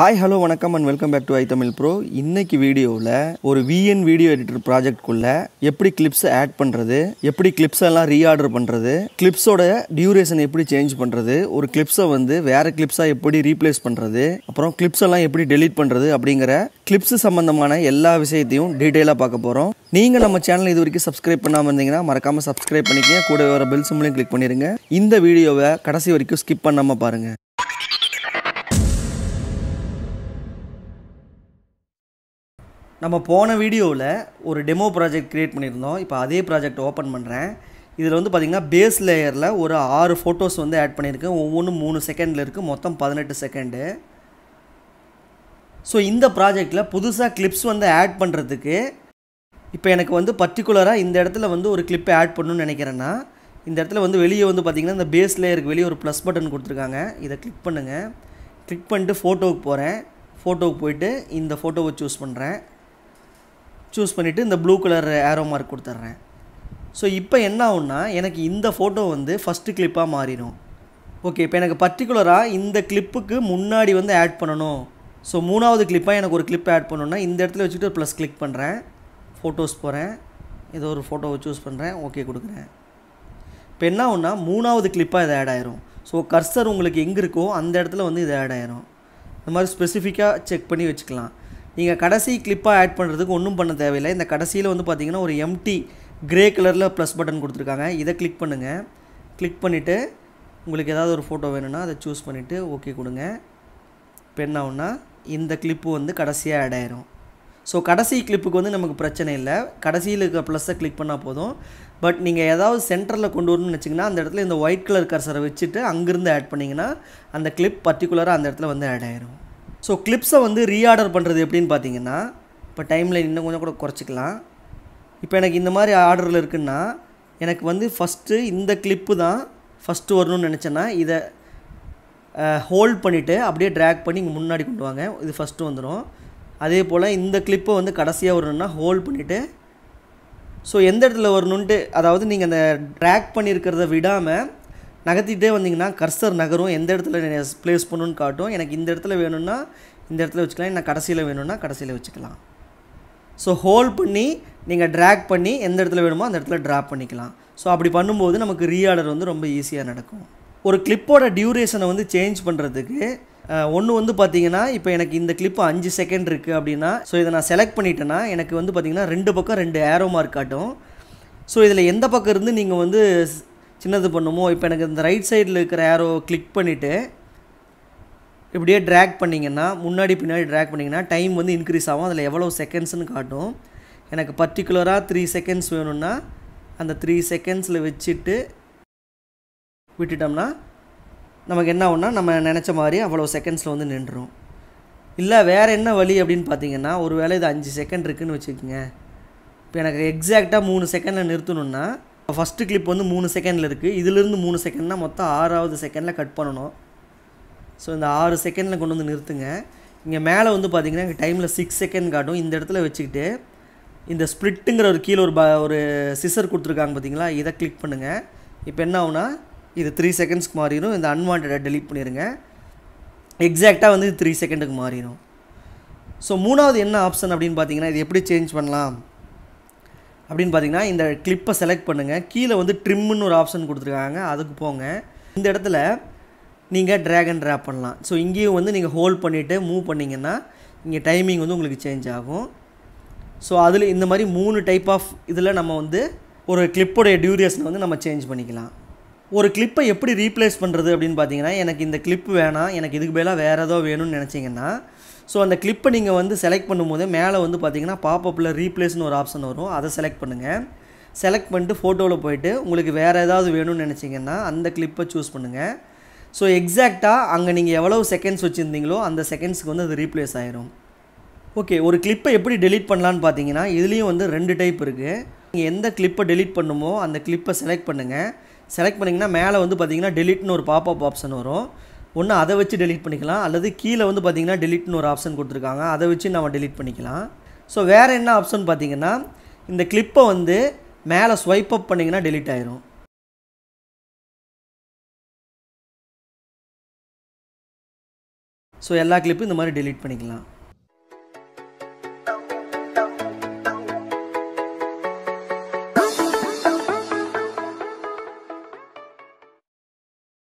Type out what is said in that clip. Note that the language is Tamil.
ஹாய் ஹலோ வணக்கம் and welcome back to I Tamil bro இன்னைக்கு வீடியோவில் ஒரு விஎன் வீடியோ எடிட்டர் ப்ராஜெக்ட்குள்ளே எப்படி கிளிப்ஸ் ஆட் பண்ணுறது எப்படி கிளிப்ஸ் எல்லாம் ரீஆர்டர் பண்ணுறது கிளிப்ஸோட டியூரேஷன் எப்படி சேஞ்ச் பண்ணுறது ஒரு கிளிப்ஸை வந்து வேறு கிளிப்ஸாக எப்படி ரீப்ளேஸ் பண்ணுறது அப்புறம் கிளிப்ஸ் எல்லாம் எப்படி டெலீட் பண்ணுறது அப்படிங்கிற கிளிப்ஸ் சம்மந்தமான எல்லா விஷயத்தையும் டீட்டெயிலாக பார்க்க போகிறோம் நீங்கள் நம்ம சேனல் இது வரைக்கும் சப்ஸ்கிரைப் பண்ணாமல் இருந்தீங்கன்னா மறக்காமல் சப்ஸ்கிரைப் பண்ணிக்கங்க கூட வர பெல் சிம்லையும் கிளிக் பண்ணிடுங்க இந்த வீடியோவை கடைசி வரைக்கும் ஸ்கிப் பண்ணாமல் பாருங்கள் நம்ம போன வீடியோவில் ஒரு டெமோ ப்ராஜெக்ட் க்ரியேட் பண்ணியிருந்தோம் இப்போ அதே ப்ராஜெக்ட் ஓப்பன் பண்ணுறேன் இதில் வந்து பார்த்திங்கன்னா பேஸ் லேயரில் ஒரு ஆறு ஃபோட்டோஸ் வந்து ஆட் பண்ணியிருக்கேன் ஒவ்வொன்றும் மூணு செகண்டில் இருக்குது மொத்தம் பதினெட்டு செகண்டு ஸோ இந்த ப்ராஜெக்டில் புதுசாக கிளிப்ஸ் வந்து ஆட் பண்ணுறதுக்கு இப்போ எனக்கு வந்து பர்டிகுலராக இந்த இடத்துல வந்து ஒரு கிளிப்பை ஆட் பண்ணணும்னு நினைக்கிறேன்னா இந்த இடத்துல வந்து வெளியே வந்து பார்த்திங்கன்னா இந்த பேஸ் லேயருக்கு வெளியே ஒரு ப்ளஸ் பட்டன் கொடுத்துருக்காங்க இதை கிளிக் பண்ணுங்கள் கிளிக் பண்ணிட்டு ஃபோட்டோவுக்கு போகிறேன் ஃபோட்டோவுக்கு போயிட்டு இந்த ஃபோட்டோவை சூஸ் பண்ணுறேன் சூஸ் பண்ணிவிட்டு இந்த ப்ளூ கலர் ஏரோ மார்க் கொடுத்துட்றேன் ஸோ இப்போ என்ன ஆகுனா எனக்கு இந்த ஃபோட்டோ வந்து ஃபஸ்ட்டு கிளிப்பாக மாறிடும் ஓகே இப்போ எனக்கு பர்டிகுலராக இந்த கிளிப்புக்கு முன்னாடி வந்து ஆட் பண்ணணும் ஸோ மூணாவது கிளிப்பாக எனக்கு ஒரு கிளிப் ஆட் பண்ணணுன்னா இந்த இடத்துல வச்சுட்டு ப்ளஸ் கிளிக் பண்ணுறேன் ஃபோட்டோஸ் போகிறேன் ஏதோ ஒரு ஃபோட்டோவை சூஸ் பண்ணுறேன் ஓகே கொடுக்குறேன் இப்போ என்ன ஒன்றா மூணாவது கிளிப்பாக இது ஆட் ஆயிரும் ஸோ கர்சர் உங்களுக்கு எங்கே இருக்கோ அந்த இடத்துல வந்து இது ஆட் ஆயிரும் இந்த மாதிரி ஸ்பெசிஃபிக்காக செக் பண்ணி வச்சுக்கலாம் நீங்கள் கடைசி கிளிப்பாக ஆட் பண்ணுறதுக்கு ஒன்றும் பண்ண தேவையில்லை இந்த கடைசியில் வந்து பார்த்திங்கன்னா ஒரு எம்டி க்ரே கலரில் ப்ளஸ் பட்டன் கொடுத்துருக்காங்க இதை கிளிக் பண்ணுங்கள் கிளிக் பண்ணிவிட்டு உங்களுக்கு ஏதாவது ஒரு ஃபோட்டோ வேணும்னா அதை சூஸ் பண்ணிவிட்டு ஓகே கொடுங்க பெண்ணாகனா இந்த கிளிப்பு வந்து கடைசியாக ஆட் ஆயிரும் ஸோ கடைசி கிளிப்புக்கு வந்து நமக்கு பிரச்சனை இல்லை கடைசியில் இருக்க ப்ளஸ்ஸை கிளிக் பண்ணால் போதும் பட் நீங்கள் ஏதாவது சென்டரில் கொண்டு வரணும்னு வச்சிங்கன்னா அந்த இடத்துல இந்த ஒயிட் கலர் கர்சரை வச்சுட்டு அங்கேருந்து ஆட் பண்ணிங்கன்னா அந்த கிளிப் பர்டிகுலராக அந்த இடத்துல வந்து ஆட் ஆயிரும் ஸோ கிளிப்ஸை வந்து ரீஆர்டர் பண்ணுறது எப்படின்னு பார்த்தீங்கன்னா இப்போ டைமில் இன்னும் கொஞ்சம் கூட குறைச்சிக்கலாம் இப்போ எனக்கு இந்த மாதிரி ஆர்டரில் இருக்குன்னா எனக்கு வந்து ஃபஸ்ட்டு இந்த கிளிப்பு தான் ஃபஸ்ட்டு வரணும்னு நினச்சேன்னா இதை ஹோல்ட் பண்ணிவிட்டு அப்படியே ட்ராக் பண்ணி இங்கே முன்னாடி கொண்டு வாங்க இது ஃபஸ்ட்டு வந்துடும் அதே போல் இந்த கிளிப்பை வந்து கடைசியாக வரணும்னா ஹோல்ட் பண்ணிவிட்டு ஸோ எந்த இடத்துல வரணுன்ட்டு அதாவது நீங்கள் அந்த ட்ராக் பண்ணியிருக்கிறத விடாமல் நகர்த்திட்டே வந்தீங்கன்னா கர்சர் நகரும் எந்த இடத்துல ப்ளேஸ் பண்ணணுன்னு காட்டும் எனக்கு இந்த இடத்துல வேணும்னா இந்த இடத்துல வச்சுக்கலாம் நான் கடைசியில் வேணும்னா கடைசியில் வச்சுக்கலாம் ஸோ ஹோல்ட் பண்ணி நீங்கள் ட்ராக் பண்ணி எந்த இடத்துல வேணுமோ அந்த இடத்துல ட்ராப் பண்ணிக்கலாம் ஸோ அப்படி பண்ணும்போது நமக்கு ரீஆர்டர் வந்து ரொம்ப ஈஸியாக நடக்கும் ஒரு கிளிப்போட டியூரேஷனை வந்து சேஞ்ச் பண்ணுறதுக்கு ஒன்று வந்து பார்த்தீங்கன்னா இப்போ எனக்கு இந்த கிளிப் அஞ்சு செகண்ட் இருக்குது அப்படின்னா ஸோ இதை நான் செலக்ட் பண்ணிட்டேன்னா எனக்கு வந்து பார்த்திங்கன்னா ரெண்டு பக்கம் ரெண்டு ஏரோ மார்க் காட்டும் ஸோ இதில் எந்த பக்கம் இருந்து நீங்கள் வந்து சின்னது பண்ணுமோ இப்போ எனக்கு இந்த ரைட் சைடில் இருக்கிற ஏரோ கிளிக் பண்ணிவிட்டு இப்படியே ட்ராக் பண்ணிங்கன்னா முன்னாடி பின்னாடி ட்ராக் பண்ணிங்கன்னா டைம் வந்து இன்க்ரீஸ் ஆகும் அதில் எவ்வளோ செகண்ட்ஸ்னு காட்டும் எனக்கு பர்டிகுலராக த்ரீ செகண்ட்ஸ் வேணும்னா அந்த த்ரீ செகண்ட்ஸில் வச்சுட்டு விட்டுட்டோம்னா நமக்கு என்ன ஒன்றா நம்ம நினச்ச மாதிரி அவ்வளோ செகண்ட்ஸில் வந்து நின்றுடும் இல்லை வேறு என்ன வழி அப்படின்னு பார்த்தீங்கன்னா ஒரு வேளை இது அஞ்சு செகண்ட் இருக்குதுன்னு வச்சுக்கோங்க இப்போ எனக்கு எக்ஸாக்டாக மூணு செகண்டில் நிறுத்தணுன்னா ஃபஸ்ட்டு கிளிப் வந்து மூணு செகண்டில் இருக்குது இதிலிருந்து மூணு செகண்ட்னால் மொத்தம் ஆறாவது செகண்டில் கட் பண்ணணும் ஸோ இந்த ஆறு செகண்டில் கொண்டு வந்து நிறுத்துங்க இங்கே மேலே வந்து பார்த்திங்கன்னா இங்கே டைமில் சிக்ஸ் செகண்ட் காட்டும் இந்த இடத்துல வச்சுக்கிட்டு இந்த ஸ்ப்ளிட்டுங்கிற ஒரு கீழே ஒரு ப ஒரு சிசர் கொடுத்துருக்காங்க பார்த்தீங்களா இதை கிளிக் பண்ணுங்கள் இப்போ என்ன ஆகுனா இது த்ரீ செகண்ட்ஸ்க்கு மாறிடும் இந்த அன்வான்டாக டெலீட் பண்ணிடுங்க எக்ஸாக்டாக வந்து இது த்ரீ செகண்டுக்கு மாறிடும் ஸோ மூணாவது என்ன ஆப்ஷன் அப்படின்னு பார்த்தீங்கன்னா இது எப்படி சேஞ்ச் பண்ணலாம் அப்படின்னு பார்த்தீங்கன்னா இந்த கிளிப்பை செலக்ட் பண்ணுங்கள் கீழே வந்து ட்ரிம்னு ஒரு ஆப்ஷன் கொடுத்துருக்காங்க அதுக்கு போங்க இந்த இடத்துல நீங்கள் ட்ராகன் ட்ராப் பண்ணலாம் ஸோ இங்கேயும் வந்து நீங்கள் ஹோல்ட் பண்ணிவிட்டு மூவ் பண்ணிங்கன்னா இங்கே டைமிங் வந்து உங்களுக்கு சேஞ்ச் ஆகும் ஸோ அதில் இந்த மாதிரி மூணு டைப் ஆஃப் இதில் நம்ம வந்து ஒரு கிளிப்போடைய டியூரியேஷனை வந்து நம்ம சேஞ்ச் பண்ணிக்கலாம் ஒரு கிளிப்பை எப்படி ரீப்ளேஸ் பண்ணுறது அப்படின்னு பார்த்தீங்கன்னா எனக்கு இந்த கிளிப் வேணாம் எனக்கு இதுக்கு பதிலாக வேறு ஏதோ வேணும்னு நினச்சிங்கன்னா ஸோ அந்த கிளிப்பை நீங்கள் வந்து செலக்ட் பண்ணும்போது மேலே வந்து பார்த்தீங்கன்னா பாப்பப்பில் ரீப்ளேஸ்னு ஒரு ஆப்ஷன் வரும் அதை செலக்ட் பண்ணுங்கள் செலக்ட் பண்ணிட்டு ஃபோட்டோவில் போயிட்டு உங்களுக்கு வேறு ஏதாவது வேணும்னு நினச்சிங்கன்னா அந்த கிளிப்பை சூஸ் பண்ணுங்கள் ஸோ எக்ஸாக்டாக அங்கே நீங்கள் எவ்வளோ செகண்ட்ஸ் வச்சுருந்தீங்களோ அந்த செகண்ட்ஸுக்கு வந்து அது ரீப்ளேஸ் ஆயிரும் ஓகே ஒரு கிளிப்பை எப்படி டெலீட் பண்ணலான்னு பார்த்தீங்கன்னா இதுலேயும் வந்து ரெண்டு டைப் இருக்குது நீங்கள் எந்த கிளிப்பை டெலீட் பண்ணுமோ அந்த கிளிப்பை செலக்ட் பண்ணுங்கள் செலக்ட் பண்ணிங்கன்னா மேலே வந்து பார்த்திங்கன்னா டெலிட்னு ஒரு அப் ஆப்ஷன் வரும் ஒன்று அதை வச்சு டெலிட் பண்ணிக்கலாம் அல்லது கீழே வந்து பார்த்திங்கன்னா டெலிட்னு ஒரு ஆப்ஷன் கொடுத்துருக்காங்க அதை வச்சு நம்ம டெலிட் பண்ணிக்கலாம் ஸோ வேறு என்ன ஆப்ஷன் பார்த்திங்கன்னா இந்த கிளிப்பை வந்து மேலே ஸ்வைப் அப் பண்ணிங்கன்னா டெலிட் ஆயிரும் ஸோ எல்லா கிளிப்பும் இந்த மாதிரி டெலிட் பண்ணிக்கலாம்